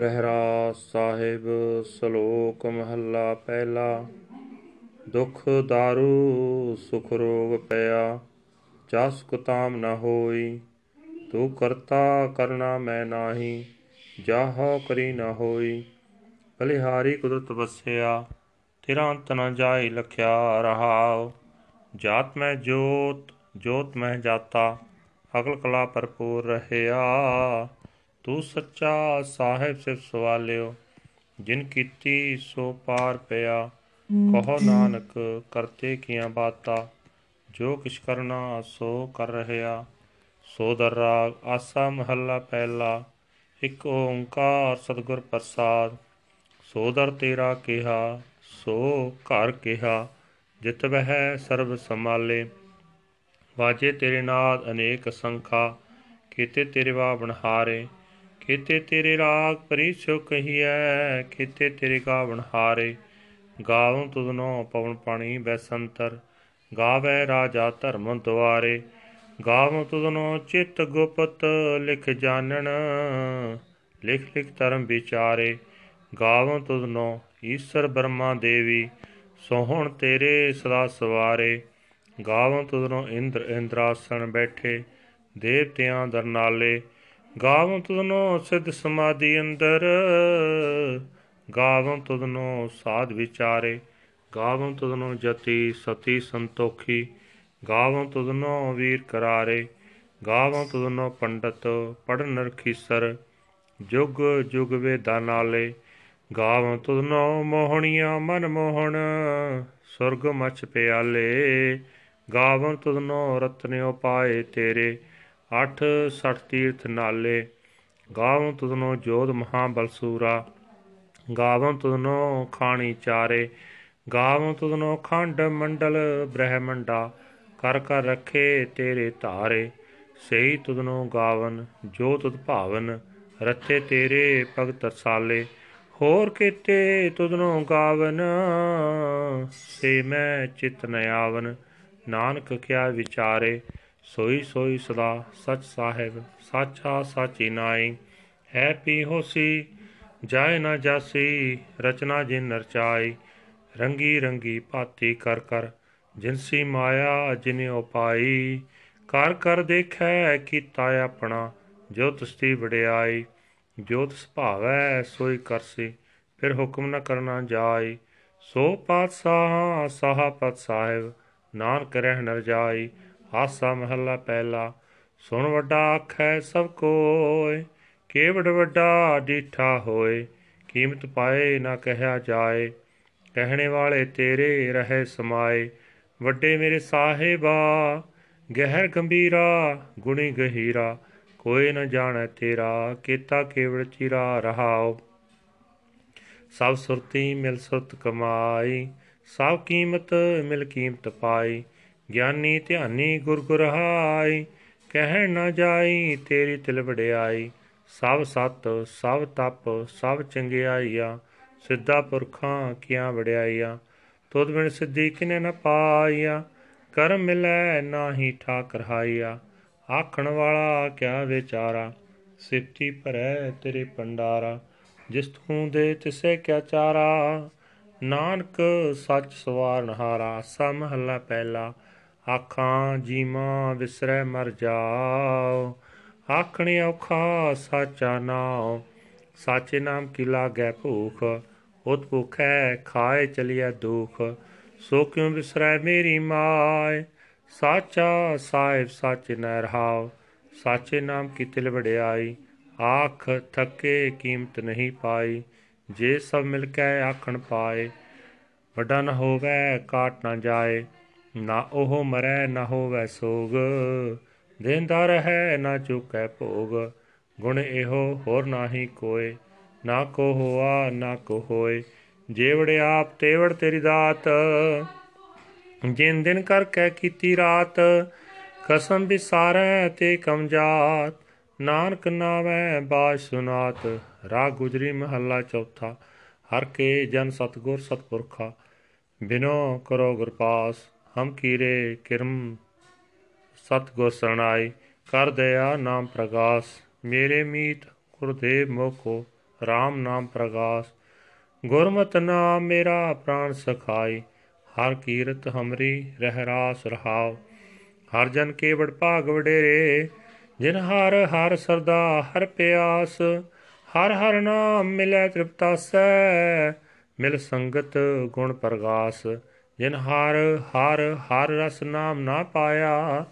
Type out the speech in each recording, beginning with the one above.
ਰਹਿਰਾ ਸਾਹਿਬ ਸ਼ਲੋਕ ਮਹੱਲਾ ਪਹਿਲਾ ਦੁਖ ਦਾਰੂ ਸੁਖ ਰੋਗ ਪਿਆ ਜਸ ਕੁਤਾਮ ਨਾ ਹੋਈ ਤੂੰ ਕਰਤਾ ਕਰਨਾ ਮੈਂ ਨਾਹੀ ਜਾਹ ਕਰੀ ਨਾ ਹੋਈ ਬਲਿਹਾਰੀ ਕੁਦਰਤ ਵਸਿਆ ਤੇਰਾ ਅੰਤ ਨਾ ਜਾਏ ਲਖਿਆ ਰਹਾਉ ਜਾਤ ਮੈਂ ਜੋਤ ਜੋਤ ਮੈਂ ਜਾਤਾ ਅਗਲ ਕਲਾ ਭਰਪੂਰ ਰਹਿਆ ਤੂੰ ਸੱਚਾ ਸਾਹਿਬ ਸਿਫ ਸਵਾਲਿਓ ਜਿਨ ਕੀਤੀ ਸੋ ਪਾਰ ਪਿਆ ਕਹੋ ਨਾਨਕ ਕਰਤੇ ਕੀਆ ਬਾਤਾ ਜੋ ਕਿਛ ਕਰਨਾ ਸੋ ਕਰ ਰਹਿਆ ਸੋ ਦਰਾ ਆਸਾ ਮਹੱਲਾ ਪਹਿਲਾ ਇੱਕ ਓੰਕਾਰ ਸਤਗੁਰ ਪ੍ਰਸਾਦ ਸੋ ਦਰ ਤੇਰਾ ਕਿਹਾ ਸੋ ਘਰ ਕਿਹਾ ਜਿਤ ਵਹਿ ਸਰਬ ਸਮਾਲੇ ਵਾਜੇ ਤੇਰੇ ਨਾਦ ਅਨੇਕ ਸੰਖਾ ਕੀਤੇ ਤੇਰੇ ਵਾ ਹਾਰੇ ਕੀਤੇ ਤੇਰੇ ਰਾਗ ਪਰੀ ਸੁਖ ਕਹੀਐ ਕੀਤੇ ਤੇਰੇ ਗਾਵਣ ਹਾਰੇ ਗਾਵਨ ਤੁਧਨੋ ਪਵਨ ਪਾਣੀ ਬੈਸੰਤਰ ਗਾਵੇ ਰਾਜਾ ਧਰਮ ਦੁਆਰੇ ਗਾਵਨ ਤੁਧਨੋ ਚਿਤ ਗੁਪਤ ਲਿਖ ਜਾਣਨ ਲਿਖ ਲਿਖ ਧਰਮ ਵਿਚਾਰੇ ਗਾਵਨ ਤੁਧਨੋ ਈਸ਼ਰ ਬ੍ਰਹਮਾ ਦੇਵੀ ਸੋਹਣ ਤੇਰੇ ਸਦਾ ਸਵਾਰੇ ਗਾਵਨ ਤੁਧਨੋ ਇੰਦਰ ਇੰਦਰਾਸਣ ਬੈਠੇ ਦੇਵਤਿਆਂ ਦਰਨਾਲੇ ਗਾਵੰ ਤੁਧਨੋ ਸਿੱਧ ਸਮਾਧੀ ਅੰਦਰ ਗਾਵੰ ਤੁਧਨੋ ਸਾਧ ਵਿਚਾਰੇ ਗਾਵੰ ਤੁਧਨੋ ਜਤੀ ਸਤੀ ਸੰਤੋਖੀ ਗਾਵੰ ਤੁਧਨੋ ਵੀਰ ਕਰਾਰੇ ਗਾਵੰ ਤੁਧਨੋ ਪੰਡਤ ਪੜਨ ਰਖੀਸਰ ਜੁਗ ਜੁਗ ਵੇਦਾਂ ਨਾਲੇ ਗਾਵੰ ਤੁਧਨੋ ਮੋਹਣੀਆਂ ਮਨ ਮੋਹਣ ਸੁਰਗ ਮਛ ਪਿਆਲੇ ਗਾਵੰ ਤੁਧਨੋ ਰਤਨਿਓ ਪਾਏ ਤੇਰੇ ਅੱਠ ਸਠ ਤੀਰਥ ਨਾਲੇ ਗਾਵਨ ਤੁਧਨੋ ਜੋਧ ਮਹਾ ਬਲਸੂਰਾ ਗਾਵਨ ਤੁਧਨੋ ਖਾਣੀ ਚਾਰੇ ਗਾਵਨ ਤੁਧਨੋ ਖੰਡ ਮੰਡਲ ਬ੍ਰਹਮੰਡਾ ਕਰ ਕਰ ਰਖੇ ਤੇਰੇ ਧਾਰੇ ਸਹੀ ਤੁਧਨੋ ਗਾਵਨ ਜੋ ਤੁਧ ਭਾਵਨ ਰੱਤੇ ਤੇਰੇ ਭਗਤ ਸਾਲੇ ਹੋਰ ਕੀਤੇ ਤੁਧਨੋ ਗਾਵਨ ਸੇ ਮੈਂ ਚਿਤ ਨ ਆਵਨ ਨਾਨਕ ਕਿਆ ਵਿਚਾਰੇ ਸੋਈ ਸੋਈ ਸਦਾ ਸਚ ਸਾਹਿਬ ਸਾਚਾ ਸਾਚੀ ਨਾਈ ਹੈ ਪੀ ਹੋਸੀ ਜਾਇ ਨਾ ਜਾਸੀ ਰਚਨਾ ਜਿਨ ਨਰਚਾਈ ਰੰਗੀ ਰੰਗੀ ਪਾਤੀ ਕਰ ਕਰ ਜਿਨਸੀ ਮਾਇਆ ਜਿਨੇ ਉਪਾਈ ਕਰ ਕਰ ਦੇਖੈ ਕੀਤਾ ਆਪਣਾ ਜੋ ਤਸਤੀ ਵਡਿਆਈ ਜੋ ਤਸ ਭਾਵੈ ਸੋਈ ਕਰਸੀ ਫਿਰ ਹੁਕਮ ਨਾ ਕਰਨਾ ਜਾਈ ਸੋ ਪਾਤਸ਼ਾਹ ਸਾਹਾ ਪਤ ਸਾਹਿਬ ਨਾਨਕ ਰਹਿ ਨਰ ਜਾਈ ਹਾਸਾ ਮਹੱਲਾ ਪਹਿਲਾ ਸੁਣ ਵੱਡਾ ਆਖੈ ਸਭ ਕੋਏ ਕੇਵੜ ਵੱਡਾ ਡੀਠਾ ਹੋਏ ਕੀਮਤ ਪਾਏ ਨਾ ਕਹਿਆ ਜਾਏ ਕਹਿਣੇ ਵਾਲੇ ਤੇਰੇ ਰਹੇ ਸਮਾਏ ਵੱਡੇ ਮੇਰੇ ਸਾਹਿਬਾ ਗਹਿਰ ਗੰਭੀਰਾ ਗੁਣੀ ਗਹੀਰਾ ਕੋਈ ਨਾ ਜਾਣੈ ਤੇਰਾ ਕੀਤਾ ਕੇਵਲ ਚਿਰਾ ਰਹਾਓ ਸਭ ਸੁਰਤੀ ਮਿਲ ਸੁਰਤ ਕਮਾਈ ਸਭ ਕੀਮਤ ਮਿਲ ਕੀਮਤ ਪਾਈ ਗਿਆਨੀ ਧਿਆਨੀ ਗੁਰ ਗੁਰ ਹਾਈ ਕਹਿ ਨਾ ਜਾਈ ਤੇਰੀ ਤਿਲ ਵਡਿਆਈ ਸਭ ਸਤ ਸਭ ਤਪ ਸਭ ਚੰਗਿਆਈਆ ਸਿੱਧਾ ਪੁਰਖਾਂ ਕੀਆਂ ਵਡਿਆਈਆ ਤੁਧ ਬਿਨ ਸਿੱਧੀ ਕਿਨੇ ਨ ਪਾਈਆ ਕਰਮ ਮਿਲੈ ਨਾਹੀ ਠਾਕਰ ਹਾਈਆ ਆਖਣ ਵਾਲਾ ਕਿਆ ਵਿਚਾਰਾ ਸਿਫਤੀ ਭਰੈ ਤੇਰੇ ਪੰਡਾਰਾ ਜਿਸ ਤੂੰ ਦੇ ਤਿਸੈ ਕਿਆ ਚਾਰਾ ਨਾਨਕ ਸੱਚ ਸਵਾਰਨ ਹਾਰਾ ਸਮ ਪਹਿਲਾ ਆਖਾਂ ਜੀਵਾਂ ਵਿਸਰੈ ਮਰ ਜਾਓ ਆਖਣ ਔਖਾ ਸਾਚਾ ਨਾਮ ਸਾਚੇ ਨਾਮ ਕੀ ਲਾਗੈ ਭੂਖ ਉਤ ਭੁਖੈ ਖਾਏ ਚਲਿਆ ਦੁਖ ਸੋ ਕਿਉ ਵਿਸਰੈ ਮੇਰੀ ਮਾਇ ਸਾਚਾ ਸਾਹਿਬ ਸਾਚੇ ਨਹਿ ਰਹਾਉ ਸਾਚੇ ਨਾਮ ਕੀ ਤਿਲ ਵੜਿਆਈ ਆਖ ਥੱਕੇ ਕੀਮਤ ਨਹੀਂ ਪਾਈ ਜੇ ਸਭ ਮਿਲ ਕੇ ਆਖਣ ਪਾਏ ਵੱਡਾ ਨਾ ਹੋਵੇ ਕਾਟ ਨਾ ਜਾਏ ਨਾ ਉਹ ਮਰੈ ਨਾ ਹੋਵੈ ਸੋਗ ਦੇਂਦਾ ਰਹੈ ਨਾ ਚੁਕੈ ਭੋਗ ਗੁਣ ਇਹੋ ਹੋਰ ਨਾਹੀ ਕੋਏ ਨਾ ਕੋ ਹੋਆ ਨਾ ਕੋ ਹੋਏ ਜੇਵੜ ਆਪ ਤੇਵੜ ਤੇਰੀ ਦਾਤ ਜਿਨ ਦਿਨ ਕਰ ਕੈ ਕੀਤੀ ਰਾਤ ਕਸਮ ਵਿਸਾਰੈ ਤੇ ਕਮਜਾਤ ਨਾਨਕ ਨਾਵੇਂ ਬਾਜ ਸੁਨਾਤ ਰਾਗ ਗੁਜਰੀ ਮਹੱਲਾ ਚੌਥਾ ਹਰ ਕੇ ਜਨ ਸਤਗੁਰ ਸਤਪੁਰਖਾ ਬਿਨੋ ਕਰੋ ਗੁਰਪਾਸ ਹਮ ਕੀਰੇ ਕਿਰਮ ਸਤ ਗੁਰ ਸਰਣਾਈ ਕਰ ਦਇਆ ਨਾਮ ਪ੍ਰਗਾਸ ਮੇਰੇ ਮੀਤ ਗੁਰਦੇਵ ਮੋਖੋ RAM ਨਾਮ ਪ੍ਰਗਾਸ ਗੁਰਮਤਿ ਨਾਮ ਮੇਰਾ ਪ੍ਰਾਨ ਸਖਾਈ ਹਰ ਕੀਰਤ ਹਮਰੀ ਰਹਿ ਰਾਸ ਰਹਾਉ ਹਰ ਜਨ ਕੇ ਵਡ ਭਾਗ ਵਡੇਰੇ ਜਿਨ ਹਰ ਹਰ ਸਰਦਾ ਹਰ ਪਿਆਸ ਹਰ ਹਰ ਨਾਮ ਮਿਲੇ ਤ੍ਰਿਪਤਾਸੈ ਮਿਲ ਸੰਗਤ ਗੁਣ ਪ੍ਰਗਾਸ ਜਿਨ ਹਰ ਹਰ ਹਰ ਰਸ ਨਾਮ ਨਾ ਪਾਇਆ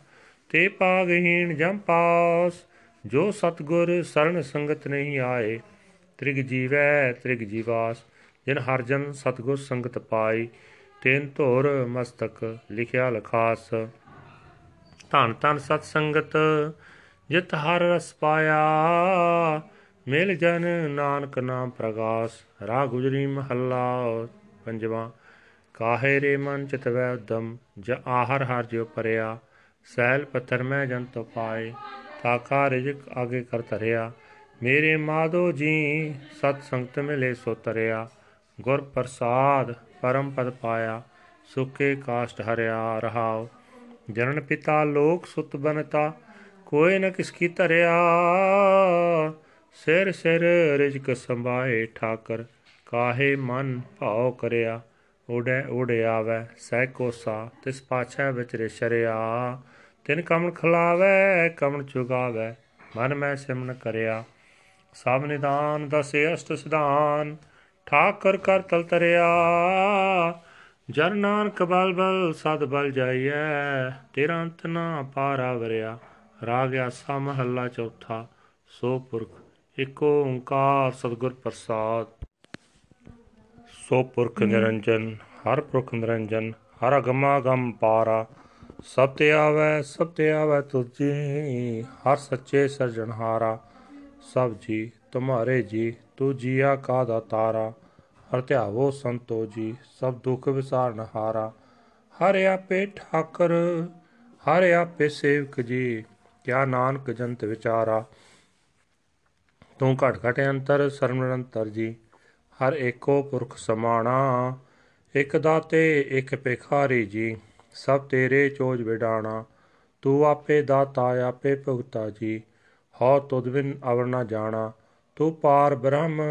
ਤੇ ਪਾਗਹੀਣ ਜਮ ਪਾਸ ਜੋ ਸਤਗੁਰ ਸਰਣ ਸੰਗਤ ਨਹੀਂ ਆਏ ਤ੍ਰਿਗ ਜੀਵੈ ਤ੍ਰਿਗ ਜੀਵਾਸ ਜਿਨ ਹਰ ਜਨ ਸਤਗੁਰ ਸੰਗਤ ਪਾਈ ਤੈਨ ਧੋਰ ਮਸਤਕ ਲਿਖਿਆ ਲਖਾਸ ਧੰਨ ਧੰਨ ਸਤ ਸੰਗਤ ਜਿਤ ਹਰ ਰਸ ਪਾਇਆ ਮਿਲ ਜਨ ਨਾਨਕ ਨਾਮ ਪ੍ਰਗਾਸ ਰਾਹ ਗੁਜਰੀ ਮਹੱਲਾ ਪੰਜਵਾਂ ਕਾਹੇ ਰੇ ਮਨ ਵੈ ਉਦਮ ਜ ਆਹਰ ਹਰ ਜਿਉ ਪਰਿਆ ਸੈਲ ਪੱਥਰ ਮੈਂ ਜਨ ਤੋ ਪਾਏ ਤਾਕਾ ਰਿਜਕ ਆਗੇ ਕਰ ਧਰਿਆ ਮੇਰੇ ਮਾਦੋ ਜੀ ਸਤ ਸੰਗਤ ਮਿਲੇ ਸੋ ਤਰਿਆ ਗੁਰ ਪ੍ਰਸਾਦ ਪਰਮ ਪਦ ਪਾਇਆ ਸੁਕੇ ਕਾਸ਼ਟ ਹਰਿਆ ਰਹਾਉ ਜਨਨ ਪਿਤਾ ਲੋਕ ਸੁਤ ਬਨਤਾ ਕੋਈ ਨ ਕਿਸ ਕੀ ਤਰਿਆ ਸਿਰ ਸਿਰ ਰਿਜਕ ਸੰਭਾਏ ਠਾਕਰ ਕਾਹੇ ਮਨ ਭਾਉ ਕਰਿਆ ਓੜੈ ਆਵੇ ਸਹਿ ਕੋਸਾ ਤਿਸ ਪਾਛੈ ਵਿੱਚ ਰਿਸ਼ਰਿਆ ਤਿਨ ਕਮਣ ਖਲਾਵੈ ਕਮਣ ਚੁਗਾਵੈ ਮਨ ਮੈਂ ਸਿਮਨ ਕਰਿਆ ਸਭ ਨਿਦਾਨ ਦਸੇ ਅਸ਼ਟ ਸਿਧਾਨ ਠਾਕਰ ਕਰ ਤਲ ਤਰਿਆ ਜਨ ਨਾਨਕ ਬਲ ਬਲ ਸਦ ਬਲ ਜਾਈਐ ਤੇਰਾ ਅੰਤ ਨਾ ਪਾਰਾ ਵਰਿਆ ਰਾਗ ਆਸਾ ਮਹੱਲਾ ਚੌਥਾ ਸੋ ਪੁਰਖ ਇੱਕ ਓੰਕਾਰ ਸਤਗੁਰ ਪ੍ਰਸਾਦ ਸੋ ਪੁਰਖ ਨਿਰੰਜਨ ਹਰ ਪੁਰਖ ਨਿਰੰਜਨ ਹਰ ਅਗਮਾ ਗਮ ਪਾਰਾ ਸਭ ਤੇ ਆਵੈ ਸਭ ਤੇ ਆਵੈ ਤੁਜੀ ਹਰ ਸੱਚੇ ਹਾਰਾ ਸਭ ਜੀ ਤੁਮਾਰੇ ਜੀ ਜੀ ਜੀਆ ਕਾ ਦਾ ਤਾਰਾ ਹਰ ਧਿਆਵੋ ਸੰਤੋ ਜੀ ਸਭ ਦੁੱਖ ਵਿਸਾਰਨ ਹਾਰਾ ਹਰ ਆਪੇ ਠਾਕਰ ਹਰ ਆਪੇ ਸੇਵਕ ਜੀ ਕਿਆ ਨਾਨਕ ਜੰਤ ਵਿਚਾਰਾ ਤੂੰ ਘਟ ਘਟ ਅੰਤਰ ਸਰਮ ਨਿਰੰਤਰ ਜੀ ਹਰ ਏਕੋ ਪੁਰਖ ਸਮਾਣਾ ਇਕ ਦਾਤੇ ਇਕ ਭਿਖਾਰੀ ਜੀ ਸਭ ਤੇਰੇ ਚੋਜ ਵਿਡਾਣਾ ਤੂੰ ਆਪੇ ਦਾਤਾ ਆਪੇ ਭੁਗਤਾ ਜੀ ਹਉ ਤੁਧ ਬਿਨ ਅਵਰ ਨਾ ਜਾਣਾ ਤੂੰ ਪਾਰ ਬ੍ਰਹਮ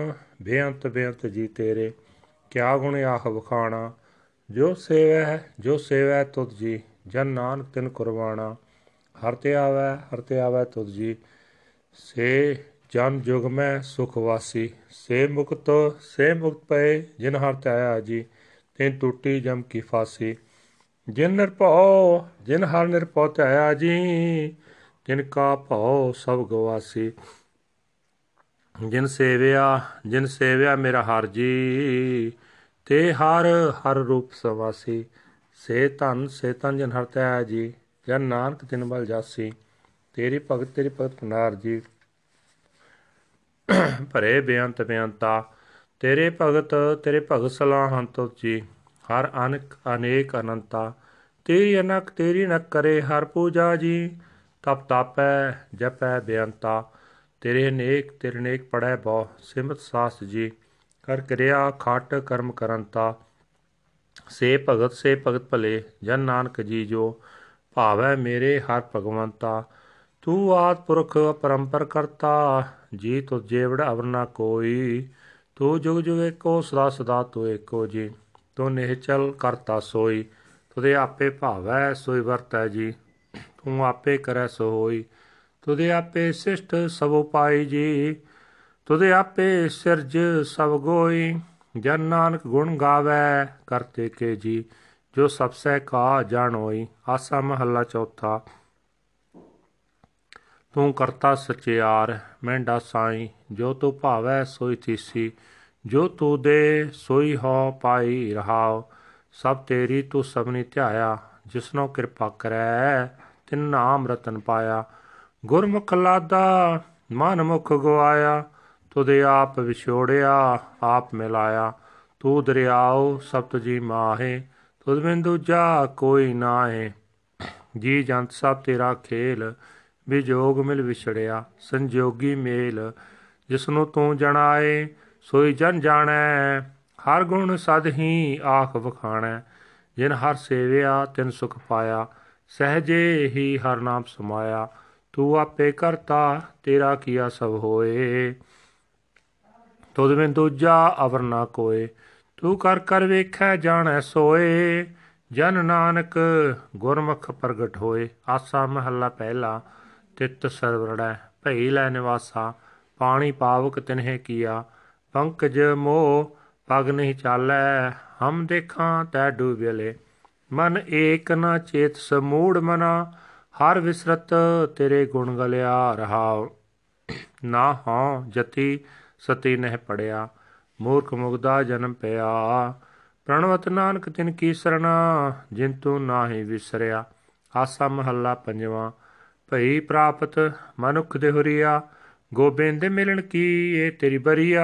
ਬੇਅੰਤ ਬੇਅੰਤ ਜੀ ਤੇਰੇ ਕਿਆ ਗੁਣ ਆਹ ਵਖਾਣਾ ਜੋ ਸੇਵੈ ਜੋ ਸੇਵੈ ਤੁਧ ਜੀ ਜਨ ਨਾਨਕ ਤਿਨ ਕੁਰਬਾਣਾ ਹਰ ਤੇ ਆਵੈ ਹਰ ਤੇ ਆਵੈ ਤੁਧ ਜੀ ਸੇ ਜਨ ਜੁਗ ਮੈਂ ਸੁਖ ਵਾਸੀ ਸੇ ਮੁਕਤ ਸੇ ਮੁਕਤ ਪਏ ਜਿਨ ਹਰ ਆਇਆ ਜੀ ਤੇ ਟੁੱਟੀ ਜਮ ਕੀ ਫਾਸੀ ਜਿਨ ਨਿਰਭਉ ਜਿਨ ਹਰ ਨਿਰਭਉ ਆਇਆ ਜੀ ਜਿਨ ਕਾ ਭਉ ਸਭ ਗਵਾਸੀ ਜਿਨ ਸੇਵਿਆ ਜਿਨ ਸੇਵਿਆ ਮੇਰਾ ਹਰ ਜੀ ਤੇ ਹਰ ਹਰ ਰੂਪ ਸਵਾਸੀ ਸੇ ਧਨ ਸੇ ਤਨ ਜਨ ਹਰ ਆਇਆ ਜੀ ਜਨ ਨਾਨਕ ਤਿਨ ਬਲ ਜਾਸੀ ਤੇਰੀ ਭਗਤ ਤੇਰੀ ਭਗਤ ਨਾਰ ਜੀ ਭਰੇ ਬੇਅੰਤ ਬੇਅੰਤਾ ਤੇਰੇ ਭਗਤ ਤੇਰੇ ਭਗਤ ਸਲਾਹਨ ਹੰਤ ਜੀ ਹਰ ਅਨਕ ਅਨੇਕ ਅਨੰਤਾ ਤੇਰੀ ਅਨਕ ਤੇਰੀ ਨਕ ਕਰੇ ਹਰ ਪੂਜਾ ਜੀ ਤਪ ਤਾਪੈ ਜਪੈ ਬੇਅੰਤਾ ਤੇਰੇ ਅਨੇਕ ਤੇਰੇ ਅਨੇਕ ਪੜੈ ਬਹੁ ਸਿਮਤ ਸਾਸ ਜੀ ਕਰ ਕਰਿਆ ਖਟ ਕਰਮ ਕਰੰਤਾ ਸੇ ਭਗਤ ਸੇ ਭਗਤ ਭਲੇ ਜਨ ਨਾਨਕ ਜੀ ਜੋ ਭਾਵੈ ਮੇਰੇ ਹਰ ਭਗਵੰਤਾ ਤੂੰ ਆਤ ਪੁਰਖ ਪਰੰਪਰ ਕਰਤਾ ਜੀ ਤੁਜੇਵੜ ਅਵਰਨਾ ਕੋਈ ਤੋ ਜੁਗ ਜੁਗ ਇੱਕੋ ਸਦਾ ਸਦਾ ਤੋ ਏਕੋ ਜੀ ਤੋ ਨਿਹਚਲ ਕਰਤਾ ਸੋਈ ਤੁਦੇ ਆਪੇ ਭਾਵੈ ਸੋਈ ਵਰਤੈ ਜੀ ਤੂੰ ਆਪੇ ਕਰੈ ਸੋ ਹੋਈ ਤੁਦੇ ਆਪੇ ਸਿਸ਼ਟ ਸਭ ਪਾਈ ਜੀ ਤੁਦੇ ਆਪੇ ਸਿਰਜ ਸਭ ਗੋਈ ਜਨ ਨਾਨਕ ਗੁਣ ਗਾਵੈ ਕਰਤੇ ਕੇ ਜੀ ਜੋ ਸਭ ਸਹਿ ਕਾ ਜਾਣੋਈ ਆਸਾ ਮਹੱਲਾ ਚੌਥਾ ਤੂੰ ਕਰਤਾ ਸਚਿਆਰ ਦਾ ਸਾਈ ਜੋ ਤੂੰ ਭਾਵੈ ਸੋਈ ਤੀਸੀ ਜੋ ਤੂੰ ਦੇ ਸੋਈ ਹੋ ਪਾਈ ਰਹਾ ਸਭ ਤੇਰੀ ਤੂੰ ਸਭਨੀ ਧਿਆਇਆ ਜਿਸਨੋ ਕਿਰਪਾ ਕਰੈ ਤਿਨ ਨਾਮ ਰਤਨ ਪਾਇਆ ਗੁਰਮੁਖ ਲਾਦਾ ਮਨ ਮੁਖ ਗਵਾਇਆ ਤੁਦੇ ਆਪ ਵਿਛੋੜਿਆ ਆਪ ਮਿਲਾਇਆ ਤੂੰ ਦਰਿਆਉ ਸਭ ਜੀ ਮਾਹੇ ਤੁਦ ਬਿੰਦੂ ਜਾ ਕੋਈ ਹੈ ਜੀ ਜੰਤ ਸਭ ਤੇਰਾ ਖੇਲ ਵੀ ਜੋਗ ਮਿਲ ਵਿਛੜਿਆ ਸੰਜੋਗੀ ਮੇਲ ਜਿਸਨੂੰ ਤੂੰ ਜਣਾਏ ਸੋਈ ਜਨ ਜਾਣੈ ਹਰ ਗੁਣ ਸਦ ਹੀ ਆਖ ਵਖਾਣੈ ਜਿਨ ਹਰ ਸੇਵਿਆ ਤਿਨ ਸੁਖ ਪਾਇਆ ਸਹਜੇ ਹੀ ਹਰ ਨਾਮ ਸਮਾਇਆ ਤੂੰ ਆਪੇ ਕਰਤਾ ਤੇਰਾ ਕੀਆ ਸਭ ਹੋਏ ਤੁਧ ਬਿਨ ਦੂਜਾ ਅਵਰ ਨਾ ਕੋਏ ਤੂੰ ਕਰ ਕਰ ਵੇਖੈ ਜਾਣੈ ਸੋਏ ਜਨ ਨਾਨਕ ਗੁਰਮੁਖ ਪ੍ਰਗਟ ਹੋਏ ਆਸਾ ਮਹੱਲਾ ਪਹਿਲਾ ਤਿਤ ਸਰਵੜੈ ਭਈ ਲੈ ਨਿਵਾਸਾ ਪਾਣੀ ਪਾਵਕ ਤਿਨਹਿ ਕੀਆ ਪੰਕਜ ਮੋਹ ਪਗ ਨਹੀਂ ਚਾਲੈ ਹਮ ਦੇਖਾਂ ਤੈ ਡੂਬਿਲੇ ਮਨ ਏਕ ਨਾ ਚੇਤ ਸਮੂੜ ਮਨਾ ਹਰ ਵਿਸਰਤ ਤੇਰੇ ਗੁਣ ਗਲਿਆ ਰਹਾਉ ਨਾ ਹਾਂ ਜਤੀ ਸਤੀ ਨਹਿ ਪੜਿਆ ਮੂਰਖ ਮੁਗਦਾ ਜਨਮ ਪਿਆ ਪ੍ਰਣਵਤ ਨਾਨਕ ਤਿਨ ਕੀ ਸਰਣਾ ਜਿੰਤੂ ਨਾਹੀ ਵਿਸਰਿਆ ਆਸਾ ਮਹੱਲਾ ਪੰਜਵਾਂ ਭਈ ਪ੍ਰਾਪਤ ਮਨੁਖ ਦੇਹੁਰੀਆ ਗੋਬਿੰਦ ਮਿਲਣ ਕੀ ਏ ਤੇਰੀ ਬਰੀਆ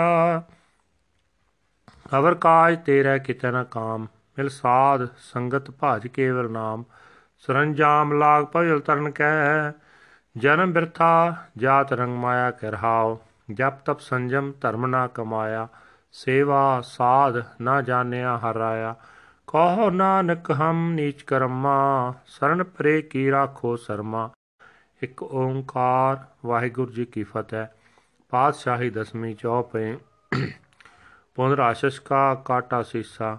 ਅਵਰ ਕਾਜ ਤੇਰਾ ਕਿਤੇ ਨਾ ਕਾਮ ਮਿਲ ਸਾਧ ਸੰਗਤ ਭਾਜ ਕੇਵਲ ਨਾਮ ਸਰੰਜਾਮ ਲਾਗ ਭਜਲ ਤਰਨ ਕੈ ਜਨਮ ਬਿਰਥਾ ਜਾਤ ਰੰਗ ਮਾਇਆ ਕਰਹਾਓ ਜਪ ਤਪ ਸੰਜਮ ਧਰਮ ਨਾ ਕਮਾਇਆ ਸੇਵਾ ਸਾਧ ਨਾ ਜਾਣਿਆ ਹਰਾਇਆ ਕਹੋ ਨਾਨਕ ਹਮ ਨੀਚ ਕਰਮਾ ਸਰਨ ਪਰੇ ਕੀ ਰਾਖੋ ਸਰਮਾ ਇੱਕ ਓੰਕਾਰ ਵਾਹਿਗੁਰੂ ਜੀ ਕੀ ਫਤਿਹ ਪਾਤਸ਼ਾਹੀ ਦਸਵੀਂ ਚੌਪੇ ਪੁਨਰਾਸ਼ਸ ਕਾ ਕਾਟਾ ਸੀਸਾ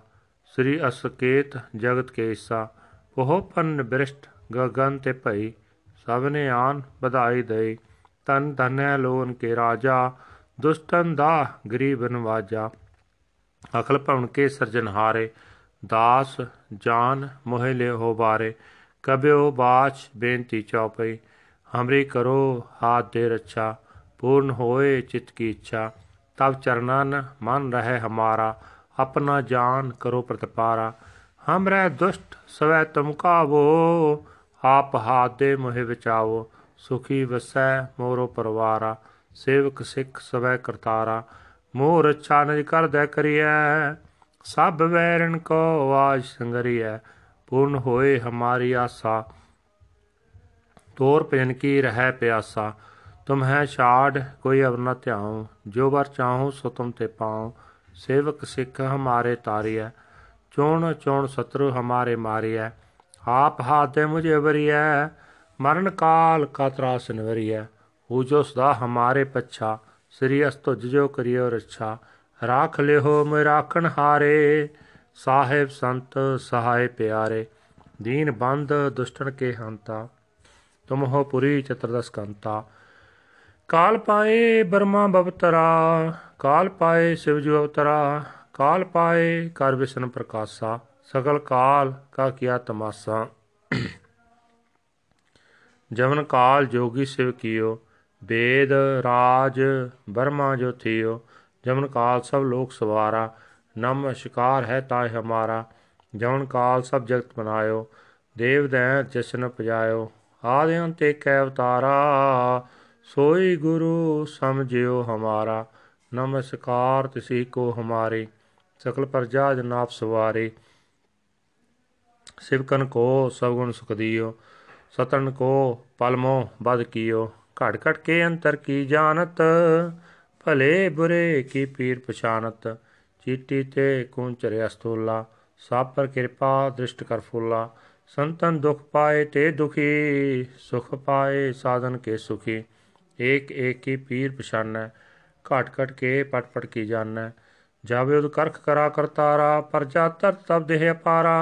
ਸ੍ਰੀ ਅਸਕੇਤ ਜਗਤ ਕੇ ਹਿੱਸਾ ਪੰਨ ਬ੍ਰਿਸ਼ਟ ਗਗਨ ਤੇ ਭਈ ਸਭ ਨੇ ਆਨ ਵਧਾਈ ਦੇ ਤਨ ਧਨੈ ਲੋਨ ਕੇ ਰਾਜਾ ਦੁਸ਼ਟਨ ਦਾ ਗਰੀਬ ਨਵਾਜਾ ਅਖਲ ਭਵਨ ਕੇ ਸਰਜਨ ਹਾਰੇ ਦਾਸ ਜਾਨ ਮੋਹਿ ਹੋ ਬਾਰੇ ਕਬਿਓ ਬਾਛ ਬੇਨਤੀ ਚੌਪਈ ਹਮਰੀ ਕਰੋ ਹਾਥ ਦੇ ਰੱਛਾ ਪੂਰਨ ਹੋਏ ਚਿਤ ਕੀ ਇੱਛਾ ਤਬ ਚਰਨਾਂ ਮਨ ਰਹੇ ਹਮਾਰਾ ਆਪਣਾ ਜਾਨ ਕਰੋ ਪ੍ਰਤਪਾਰਾ ਹਮਰੇ ਦੁਸ਼ਟ ਸਵੇ ਤੁਮ ਕਾਵੋ ਆਪ ਹਾਥ ਦੇ ਮੋਹਿ ਬਚਾਓ ਸੁਖੀ ਵਸੈ ਮੋਰੋ ਪਰਵਾਰਾ ਸੇਵਕ ਸਿੱਖ ਸਵੇ ਕਰਤਾਰਾ ਮੋਹ ਰੱਛਾ ਨਜ ਕਰਦਾ ਕਰਿਐ ਸਭ ਵੈਰਣ ਕੋ ਆਵਾਜ਼ ਸੰਗਰੀਐ ਪੂਰਨ ਹੋਏ ਹਮਾਰੀ ਆਸਾ तोर प्रेम की रह प्यासा तुम है शाढ़ कोई अवर न त्याओ जो वर चाहो सो तुम ते पाओ सेवक सिख हमारे तारिय चोण चोण शत्रु हमारे मारिय आप हाथे मुझे वरिय मरण काल का त्रास निवरिय पूजो सदा हमारे पच्छा श्री अस्तो जिजो करियो रच्छा राख ले हो मैं राखण हारे ਸਾਹਿਬ ਸੰਤ ਸਹਾਇ ਪਿਆਰੇ ਦੀਨ ਬੰਦ ਦੁਸ਼ਟਣ ਕੇ ਹੰਤਾ ਤੁਮਹੁ ਪੁਰੀ ਚਤਰਦਸ ਕੰਤਾ ਕਾਲ ਪਾਏ ਬਰਮਾ ਬਵਤਰਾ ਕਾਲ ਪਾਏ ਸਿਵ ਜੋ ਅਵਤਰਾ ਕਾਲ ਪਾਏ ਕਰ ਵਿਸ਼ਨ ਪ੍ਰਕਾਸ਼ਾ ਸਗਲ ਕਾਲ ਕਾ ਕੀਆ ਤਮਾਸਾ ਜਵਨ ਕਾਲ ਜੋਗੀ ਸਿਵ ਕੀਓ ਵੇਦ ਰਾਜ ਬਰਮਾ ਜੋ ਥਿਓ ਜਵਨ ਕਾਲ ਸਭ ਲੋਕ ਸਵਾਰਾ ਨਮ ਸ਼ਿਕਾਰ ਹੈ ਤਾਇ ਹਮਾਰਾ ਜਵਨ ਕਾਲ ਸਭ ਜਗਤ ਬਨਾਇਓ ਦੇਵ ਦੈ ਜਸ਼ਨ ਪਜਾਇਓ ਆਦਿ ਅੰਤੇ ਕੈ ਅਵਤਾਰਾ ਸੋਈ ਗੁਰੂ ਸਮਝਿਓ ਹਮਾਰਾ ਨਮਸਕਾਰ ਤਿਸੀ ਕੋ ਹਮਾਰੇ ਸਕਲ ਪ੍ਰਜਾ ਜਨਾਬ ਸਵਾਰੇ ਸਿਵਕਨ ਕੋ ਸਭਗੁਣ ਸੁਖ ਦਿਓ ਸਤਨ ਕੋ ਪਲਮੋ ਬਦ ਕੀਓ ਘਟ ਘਟ ਕੇ ਅੰਤਰ ਕੀ ਜਾਣਤ ਭਲੇ ਬੁਰੇ ਕੀ ਪੀਰ ਪਛਾਨਤ ਚੀਟੀ ਤੇ ਕੁੰਚਰ ਅਸਤੋਲਾ ਸਾਪਰ ਕਿਰਪਾ ਦ੍ਰਿਸ਼ਟ ਕਰ ਫੁੱਲਾ ਸੰਤਨ ਦੁਖ ਪਾਏ ਤੇ ਦੁਖੀ ਸੁਖ ਪਾਏ ਸਾਧਨ ਕੇ ਸੁਖੀ ਏਕ ਏਕ ਕੀ ਪੀਰ ਪਛਾਨੈ ਘਟ ਘਟ ਕੇ ਪਟ ਪਟ ਕੀ ਜਾਣੈ ਜਾਵੇ ਉਦ ਕਰਖ ਕਰਾ ਕਰਤਾਰਾ ਪਰ ਜਾਤਰ ਤਬ ਦੇਹ ਅਪਾਰਾ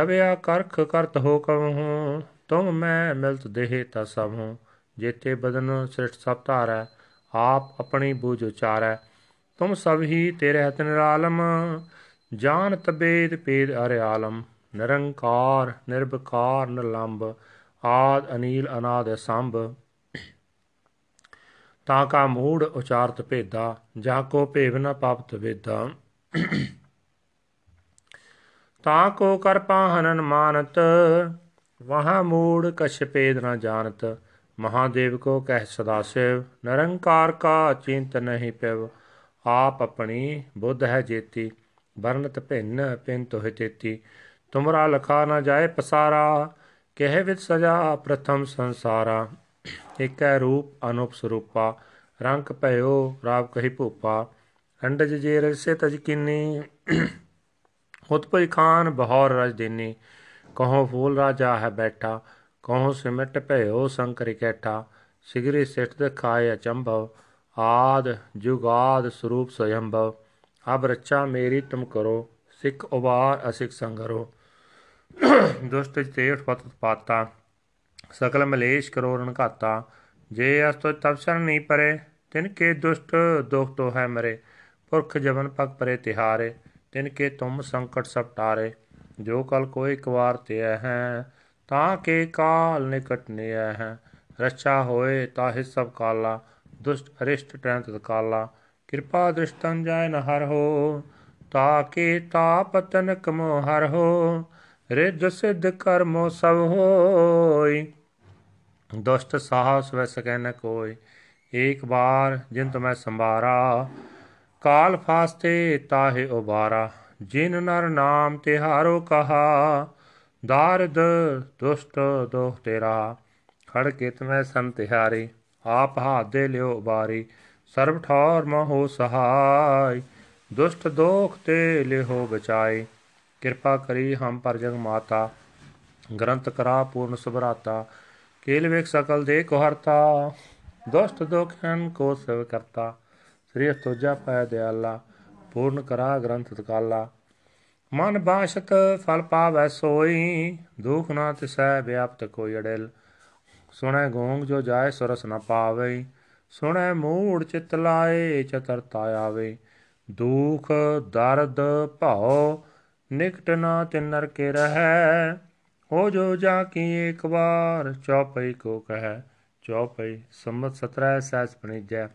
ਆ ਕਰਖ ਕਰਤ ਹੋ ਕਵਹੂੰ ਤੁਮ ਮੈਂ ਮਿਲਤ ਦੇਹ ਤਾ ਸਭ ਹੂੰ ਜੇਤੇ ਬਦਨ ਸ੍ਰਿਸ਼ਟ ਸਭ ਧਾਰੈ ਆਪ ਆਪਣੀ ਬੂਝ ਉਚਾਰੈ ਤੁਮ ਸਭ ਹੀ ਤੇਰੇ ਹਤਨ ਰਾਲਮ ਜਾਨ ਤਬੇਦ ਪੇਦ ਅਰ ਆਲਮ ਨਿਰੰਕਾਰ ਨਿਰਭਕਾਰ ਨਲੰਬ ਆਦ ਅਨੀਲ ਅਨਾਦ ਸੰਭ ਤਾਂ ਕਾ ਮੂੜ ਉਚਾਰਤ ਭੇਦਾ ਜਾ ਕੋ ਭੇਵ ਨ ਪਾਪਤ ਵੇਦਾ ਤਾਂ ਕੋ ਕਰ ਹਨਨ ਮਾਨਤ ਵਹਾ ਮੂੜ ਕਛ ਭੇਦ ਨ ਜਾਣਤ ਮਹਾਦੇਵ ਕੋ ਕਹਿ ਸਦਾ ਸਿਵ ਨਿਰੰਕਾਰ ਕਾ ਚਿੰਤ ਨਹੀਂ ਪਿਵ ਆਪ ਆਪਣੀ ਬੁੱਧ ਹੈ ਜੇਤੀ ਵਰਨਤ ਭਿੰਨ ਪਿੰਤ ਹੋਇ ਤੇਤੀ ਤੁਮਰਾ ਲਖਾ ਨਾ ਜਾਏ ਪਸਾਰਾ ਕਹਿ ਵਿਦ ਸਜਾ ਪ੍ਰਥਮ ਸੰਸਾਰਾ ਇਕੈ ਰੂਪ ਅਨੁਪ ਸਰੂਪਾ ਰੰਗ ਭਇਓ ਰਾਵ ਕਹੀ ਭੂਪਾ ਅੰਡਜ ਜੇ ਰਸੇ ਤਜ ਕਿਨੀ ਉਤਪਈ ਖਾਨ ਬਹੌਰ ਰਜ ਦੇਨੀ ਕਹੋ ਫੂਲ ਰਾਜਾ ਹੈ ਬੈਠਾ ਕਹੋ ਸਿਮਟ ਭਇਓ ਸੰਕਰ ਕੈਠਾ ਸਿਗਰੀ ਸਿੱਟ ਖਾਇ ਅਚੰਭਵ ਆਦ ਜੁਗਾਦ ਸਰੂਪ ਸਯੰਭਵ ਅਬ ਰੱਛਾ ਮੇਰੀ ਤੁਮ ਕਰੋ ਸਿੱਖ ਉਬਾਰ ਅਸਿੱਖ ਸੰਗਰੋ ਦੁਸ਼ਟ ਤੇ ਪਤ ਉਤਪਾਤਾ ਸਕਲ ਮਲੇਸ਼ ਕਰੋ ਘਾਤਾ ਜੇ ਅਸ ਤੋ ਤਪਸ਼ਰ ਨਹੀਂ ਪਰੇ ਤਿਨ ਕੇ ਦੁਸ਼ਟ ਦੁਖ ਤੋ ਹੈ ਮਰੇ ਪੁਰਖ ਜਵਨ ਪਗ ਪਰੇ ਤਿਹਾਰੇ ਤਿਨ ਕੇ ਤੁਮ ਸੰਕਟ ਸਭ ਟਾਰੇ ਜੋ ਕਲ ਕੋਈ ਇੱਕ ਵਾਰ ਤੇ ਹੈ ਤਾਂ ਕੇ ਕਾਲ ਨਿਕਟ ਨਿਆ ਹੈ ਰਛਾ ਹੋਏ ਹਿ ਸਭ ਕਾਲਾ ਦੁਸ਼ਟ ਅਰਿਸ਼ਟ ਟੈਂਤ ਕਾਲਾ ਕਿਰਪਾ ਦ੍ਰਿਸ਼ਟੰ ਜਾਇ ਨ ਹਰ ਹੋ ਤਾਕੇ ਕੇ ਤਾਪਤਨ ਕਮੋ ਹਰ ਹੋ ਰਿਜ ਸਿੱਧ ਕਰਮੋ ਸਭ ਹੋਈ ਦੁਸ਼ਟ ਸਾਹਸ ਵੈ ਸਕੈ ਨ ਕੋਈ ਏਕ ਬਾਰ ਜਿਨ ਮੈਂ ਸੰਭਾਰਾ ਕਾਲ ਫਾਸਤੇ ਤਾਹੇ ਉਬਾਰਾ ਜਿਨ ਨਰ ਨਾਮ ਤਿਹਾਰੋ ਕਹਾ ਦਾਰਦ ਦੁਸ਼ਟ ਦੋਖ ਤੇਰਾ ਖੜ ਕੇ ਤਮੈ ਹਾਰੇ ਆਪ ਹਾਥ ਦੇ ਲਿਓ ਬਾਰੀ ਸਰਬ ਠੌਰ ਮਹੋ ਸਹਾਈ ਦੁਸ਼ਟ ਦੋਖ ਤੇ ਲਿਹੋ ਬਚਾਈ ਕਿਰਪਾ ਕਰੀ ਹਮ ਪਰ ਜਗ ਮਾਤਾ ਗ੍ਰੰਥ ਕਰਾ ਪੂਰਨ ਸੁਭਰਾਤਾ ਕੇਲ ਵੇਖ ਸਕਲ ਦੇ ਕੋਹਰਤਾ ਹਰਤਾ ਦੁਸ਼ਟ ਦੁਖਨ ਕੋ ਸੇਵ ਕਰਤਾ ਸ੍ਰੀ ਤੋਜਾ ਪੈ ਦਿਆਲਾ ਪੂਰਨ ਕਰਾ ਗ੍ਰੰਥ ਤਕਾਲਾ ਮਨ ਬਾਸ਼ਤ ਫਲ ਪਾਵੈ ਸੋਈ ਦੁਖ ਨਾ ਤਿਸੈ ਵਿਆਪਤ ਕੋਈ ਅੜਿਲ ਸੁਣੈ ਗੋਂਗ ਜੋ ਜਾਏ ਸੁਰਸ ਨਾ ਪਾਵੇ ਸੁਣੈ ਮੂੜ ਚਿਤ ਲਾਏ ਚਤਰਤਾ ਆਵੇ ਦੁਖ ਦਰਦ ਭਾਉ ਨਿਕਟ ਨਾ ਤਿਨ ਕੇ ਰਹੈ ਹੋ ਜੋ ਜਾ ਕੀ ਏਕ ਵਾਰ ਚੌਪਈ ਕੋ ਕਹੈ ਚੌਪਈ ਸੰਮਤ 17 ਸਹਿਸ ਪਣੀਜੈ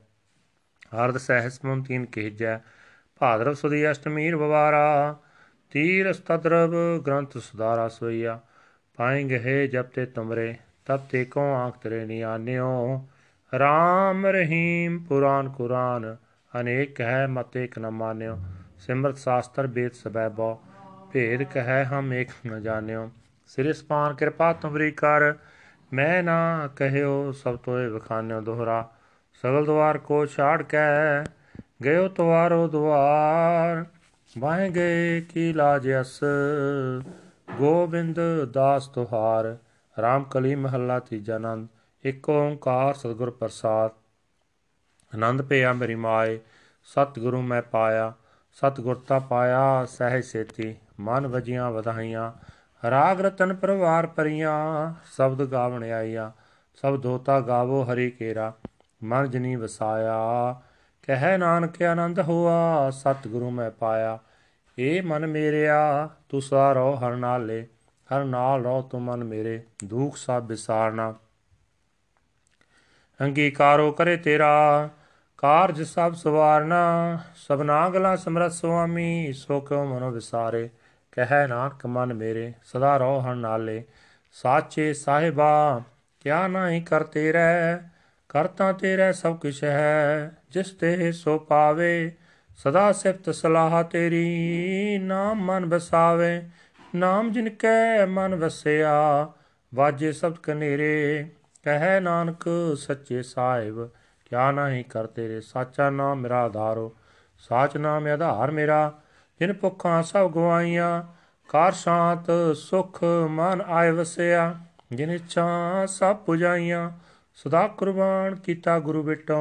ਹਰਦ ਸਹਿਸ ਮੁਨ ਤੀਨ ਕਹਿਜੈ ਭਾਦਰਵ ਸੁਦੀ ਅਸ਼ਟਮੀਰ ਬਵਾਰਾ ਤੀਰ ਸਤਦਰਵ ਗ੍ਰੰਥ ਸੁਦਾਰਾ ਸੋਈਆ ਪਾਏਂਗ ਹੈ ਜਬ ਤੇ ਤੁਮਰੇ ਤਬ ਤੇ ਕੋ ਆਖ ਤਰੇ ਆਨਿਓ ਰਾਮ ਰਹੀਮ ਪੁਰਾਨ ਕੁਰਾਨ ਅਨੇਕ ਹੈ ਮਤੇ ਇਕ ਨ ਮਾਨਿਓ ਸਿਮਰਤ ਸ਼ਾਸਤਰ ਬੇਦ ਸਬੈ ਬੋ ਭੇਰ ਕਹੈ ਹਮ ਏਕ ਨ ਜਾਣਿਓ ਸਿਰੇ ਸਪਾਨ ਕਿਰਪਾ ਤੁਮਰੀ ਕਰ ਮੈਂ ਨਾ ਕਹਿਓ ਸਭ ਤੋਏ ਵਿਖਾਨਿਓ ਦੋਹਰਾ ਸਗਲ ਦਵਾਰ ਕੋ ਛਾੜ ਕੈ ਗਇਓ ਤਵਾਰੋ ਦਵਾਰ ਬਾਹੇ ਗਏ ਕੀ ਲਾਜ ਅਸ ਗੋਬਿੰਦ ਦਾਸ ਤੁਹਾਰ ਰਾਮ ਕਲੀ ਮਹੱਲਾ ਤੀਜਾ ਨੰਦ ਇੱਕ ਓੰਕਾਰ ਸਤਗੁਰ ਪ੍ਰਸਾਦ ਆਨੰਦ ਪਿਆ ਮੇਰੀ ਮਾਏ ਸਤਗੁਰੂ ਮੈਂ ਪਾਇਆ ਸਤਗੁਰਤਾ ਪਾਇਆ ਸਹਿ ਸੇਤੀ ਮਨ ਵਜੀਆਂ ਵਧਾਈਆਂ ਰਾਗ ਰਤਨ ਪਰਵਾਰ ਪਰੀਆਂ ਸ਼ਬਦ ਗਾਵਣ ਆਈਆਂ ਸਭ ਦੋਤਾ ਗਾਵੋ ਹਰੀ ਕੇਰਾ ਮਨ ਜਨੀ ਵਸਾਇਆ ਕਹਿ ਨਾਨਕ ਆਨੰਦ ਹੋਆ ਸਤਿਗੁਰੂ ਮੈਂ ਪਾਇਆ ਏ ਮਨ ਮੇਰਿਆ ਤੂੰ ਸਾਰੋ ਹਰ ਨਾਲੇ ਹਰ ਨਾਲ ਰੋ ਤੂੰ ਮਨ ਮੇਰੇ ਦੁਖ ਸਭ ਵਿਸਾਰਨਾ ਅੰਗੀਕਾਰੋ ਕਰੇ ਤੇਰਾ ਕਾਰਜ ਸਭ ਸਵਾਰਨਾ ਸਭਨਾ ਗਲਾ ਸਮਰਤ ਸੁਆਮੀ ਸੋ ਕਿਉ ਮਨੋ ਵਿਸਾਰੇ ਕਹਿ ਨਾਨਕ ਮਨ ਮੇਰੇ ਸਦਾ ਰਹੋ ਹਣ ਨਾਲੇ ਸਾਚੇ ਸਾਹਿਬਾ ਕਿਆ ਨਾਹੀ ਕਰ ਤੇਰੇ ਕਰਤਾ ਤੇਰੇ ਸਭ ਕੁਛ ਹੈ ਜਿਸ ਤੇ ਸੋ ਪਾਵੇ ਸਦਾ ਸਿਫਤ ਸਲਾਹ ਤੇਰੀ ਨਾਮ ਮਨ ਬਸਾਵੇ ਨਾਮ ਜਿਨ ਕੈ ਮਨ ਵਸਿਆ ਵਾਜੇ ਸਬਦ ਕਨੇਰੇ ਕਹਿ ਨਾਨਕ ਸੱਚੇ ਸਾਹਿਬ ਕਿਆ ਨਾਹੀ ਕਰ ਤੇਰੇ ਸਾਚਾ ਨਾਮ ਮੇਰਾ ਆਧਾਰੋ ਸਾਚ ਨਾਮ ਆਧਾਰ ਮੇਰਾ ਜਿਨ ਭੁੱਖਾਂ ਸਭ ਗਵਾਈਆਂ ਕਾਰ ਸ਼ਾਂਤ ਸੁਖ ਮਨ ਆਇ ਵਸਿਆ ਜਿਨ ਇੱਛਾ ਸਭ ਪੁਜਾਈਆਂ ਸਦਾ ਕੁਰਬਾਨ ਕੀਤਾ ਗੁਰੂ ਬਿਟੋ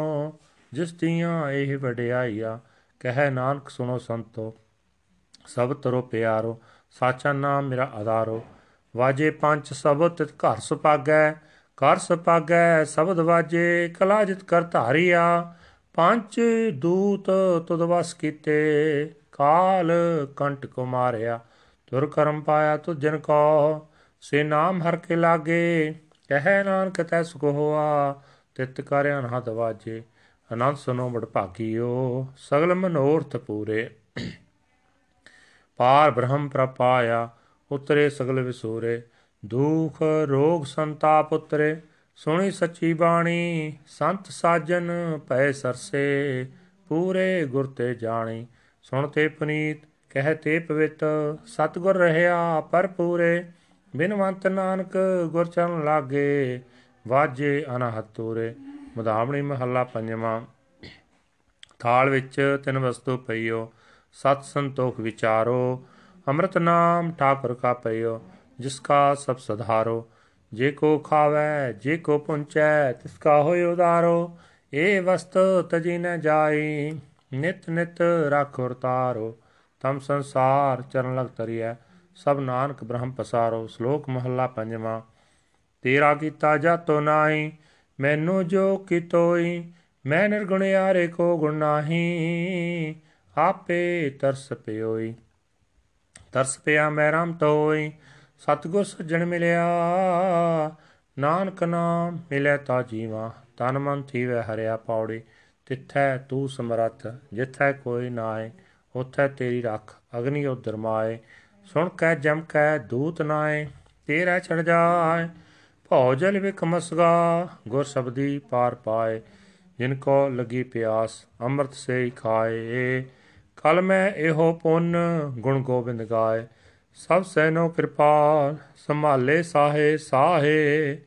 ਜਿਸ ਦੀਆਂ ਇਹ ਵਡਿਆਈਆ ਕਹਿ ਨਾਨਕ ਸੁਣੋ ਸੰਤੋ ਸਭ ਤਰੋ ਪਿਆਰੋ ਸਾਚਾ ਨਾਮ ਮੇਰਾ ਆਧਾਰੋ ਵਾਜੇ ਪੰਜ ਸਬਦ ਤਿਤ ਘਰ ਸੁਪਾਗੈ ਘਰ ਸੁਪਾਗੈ ਸਬਦ ਵਾਜੇ ਕਲਾ ਜਿਤ ਕਰ ਧਾਰੀਆ ਪੰਜ ਦੂਤ ਤੁਦ ਵਸ ਕੀਤੇ ਕਾਲ ਕੋ ਮਾਰਿਆ ਤੁਰ ਕਰਮ ਪਾਇਆ ਤੁ ਜਨ ਕੋ ਸੇ ਨਾਮ ਹਰ ਕੇ ਲਾਗੇ ਕਹਿ ਨਾਨਕ ਤੈ ਸੁਖ ਹੋਆ ਤਿਤ ਕਰਿਆ ਨਾ ਦਵਾਜੇ ਅਨੰਦ ਸੁਨੋ ਬੜ ਭਾਗੀਓ ਸਗਲ ਮਨੋਰਥ ਪੂਰੇ ਪਾਰ ਬ੍ਰਹਮ ਪ੍ਰਪਾਇਆ ਉਤਰੇ ਸਗਲ ਵਿਸੂਰੇ ਦੁਖ ਰੋਗ ਸੰਤਾਪ ਉਤਰੇ ਸੁਣੀ ਸੱਚੀ ਬਾਣੀ ਸੰਤ ਸਾਜਨ ਪੈ ਸਰਸੇ ਪੂਰੇ ਗੁਰ ਤੇ ਜਾਣੀ ਸੁਣ ਤੇ ਪਨੀਤ ਕਹਿ ਤੇ ਪਵਿੱਤ ਸਤਗੁਰ ਰਹਿਆ ਪਰ ਪੂਰੇ ਬਿਨਵੰਤ ਨਾਨਕ ਗੁਰ ਚਰਨ ਲਾਗੇ ਵਾਜੇ ਅਨਹਤੂਰੇ ਮਧਾਵਣੀ ਮਹੱਲਾ ਪੰਜਵਾਂ ਥਾਲ ਵਿੱਚ ਤਿੰਨ ਵਸਤੂ ਪਈਓ ਸਤ ਸੰਤੋਖ ਵਿਚਾਰੋ ਅੰਮ੍ਰਿਤ ਨਾਮ ਠਾਕੁਰ ਕਾ ਪਈਓ ਜਿਸ ਕਾ ਸਭ ਸਧਾਰੋ ਜੇ ਕੋ ਖਾਵੇ ਜੇ ਕੋ ਪੁੰਚੈ ਤਿਸ ਕਾ ਹੋਇ ਉਦਾਰੋ ਇਹ ਵਸਤ ਤਜੀ ਨ ਜਾਈ ਨਿਤ ਨਿਤ ਰਖ ਉਰਤਾਰੋ ਤਮ ਸੰਸਾਰ ਚਰਨ ਲਗ ਤਰੀਐ ਸਭ ਨਾਨਕ ਬ੍ਰਹਮ ਪਸਾਰੋ ਸ਼ਲੋਕ ਮਹੱਲਾ ਪੰਜਵਾਂ ਤੇਰਾ ਕੀਤਾ ਜਤੋ ਨਾਹੀ ਮੈਨੂੰ ਜੋ ਕੀਤੋਈ ਮੈਂ ਨਿਰਗੁਣ ਯਾਰੇ ਕੋ ਗੁਣ ਨਾਹੀ ਆਪੇ ਤਰਸ ਪਿਓਈ ਤਰਸ ਪਿਆ ਮੈਂ ਰਾਮ ਤੋਈ ਸਤਗੁਰ ਸਜਣ ਮਿਲਿਆ ਨਾਨਕ ਨਾਮ ਮਿਲੇ ਤਾ ਜੀਵਾ ਤਨ ਮਨ ਥੀਵੇ ਹਰਿਆ ਪੌੜੀ ਤਿੱਥੈ ਤੂੰ ਸਮਰੱਥ ਜਿੱਥੈ ਕੋਈ ਨਾਏ ਉਥੈ ਤੇਰੀ ਰੱਖ ਅਗਨੀ ਉਹ ਦਰਮਾਏ ਸੁਣ ਕੈ ਜਮ ਕੈ ਦੂਤ ਨਾਏ ਤੇਰਾ ਛੜ ਜਾਏ ਭਉ ਜਲ ਵਿਖ ਮਸਗਾ ਗੁਰ ਸਬਦੀ ਪਾਰ ਪਾਏ ਜਿਨ ਕੋ ਲਗੀ ਪਿਆਸ ਅੰਮ੍ਰਿਤ ਸੇ ਖਾਏ ਕਲ ਮੈਂ ਇਹੋ ਪੁੰਨ ਗੁਣ ਗੋਬਿੰਦ ਗਾਏ ਸਭ ਸੈਨੋ ਕਿਰਪਾ ਸੰਭਾਲੇ ਸਾਹੇ ਸਾਹੇ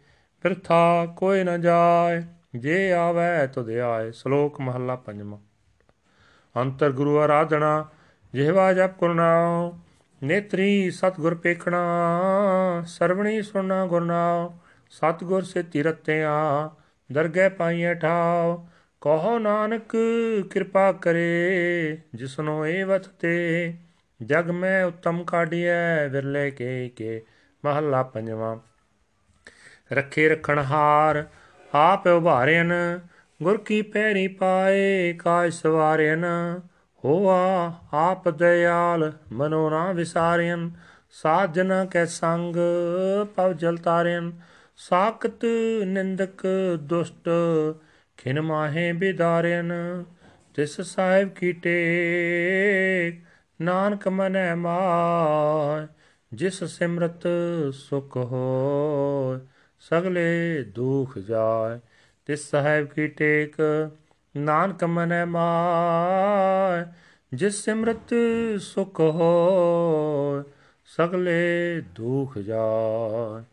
ਫਿਰਥਾ ਕੋਈ ਨ ਜਾਏ ਜੇ ਆਵੈ ਤੁਧਿ ਆਏ ਸ਼ਲੋਕ ਮਹੱਲਾ ਪੰਜਵਾਂ ਅੰਤਰ ਗੁਰੂ ਆਰਾਧਨਾ ਜਿਹਵਾ ਜਪ ਕਰਨਾ ਨੇਤਰੀ ਸਤਗੁਰ ਪੇਖਣਾ ਸਰਵਣੀ ਸੁਣਨਾ ਗੁਰਨਾਉ ਸਤਗੁਰ ਸੇ ਤਿਰਤਿਆ ਦਰਗਹਿ ਪਾਈਐ ਠਾਉ ਕਹੋ ਨਾਨਕ ਕਿਰਪਾ ਕਰੇ ਜਿਸਨੋ ਏ ਵਤ ਤੇ ਜਗ ਮੈਂ ਉਤਮ ਕਾਢਿਐ ਵਿਰਲੇ ਕੇ ਕੇ ਮਹੱਲਾ ਪੰਜਵਾਂ ਰੱਖੇ ਰਖਣਹਾਰ ਹਾਰ ਆਪ ਉਭਾਰਿਆਨ ਗੁਰ ਕੀ ਪੈਰੀ ਪਾਏ ਕਾਜ ਸਵਾਰਿਆਨ ਹੋਆ ਆਪ ਦਇਆਲ ਮਨੋ ਨਾ ਵਿਸਾਰਿਆਨ ਸਾਧ ਜਨ ਕੈ ਸੰਗ ਪਵ ਜਲ ਤਾਰਿਆਨ ਸਾਖਤ ਨਿੰਦਕ ਦੁਸ਼ਟ ਖਿਨ ਮਾਹੇ ਬਿਦਾਰਿਆਨ ਤਿਸ ਸਾਹਿਬ ਕੀ ਟੇਕ ਨਾਨਕ ਮਨੈ ਮਾਇ ਜਿਸ ਸਿਮਰਤ ਸੁਖ ਹੋਇ ਸਗਲੇ ਦੁਖ ਜਾਏ ਤਿਸ ਸਾਹਿਬ ਕੀ ਟੇਕ ਨਾਨਕ ਮਨੈ ਮਾਇ ਜਿਸ ਸਿਮਰਤ ਸੁਖ ਹੋਏ ਸਗਲੇ ਦੁਖ ਜਾਏ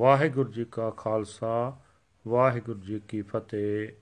ਵਾਹਿਗੁਰੂ ਜੀ ਕਾ ਖਾਲਸਾ ਵਾਹਿਗੁਰੂ ਜੀ ਕੀ ਫਤਿਹ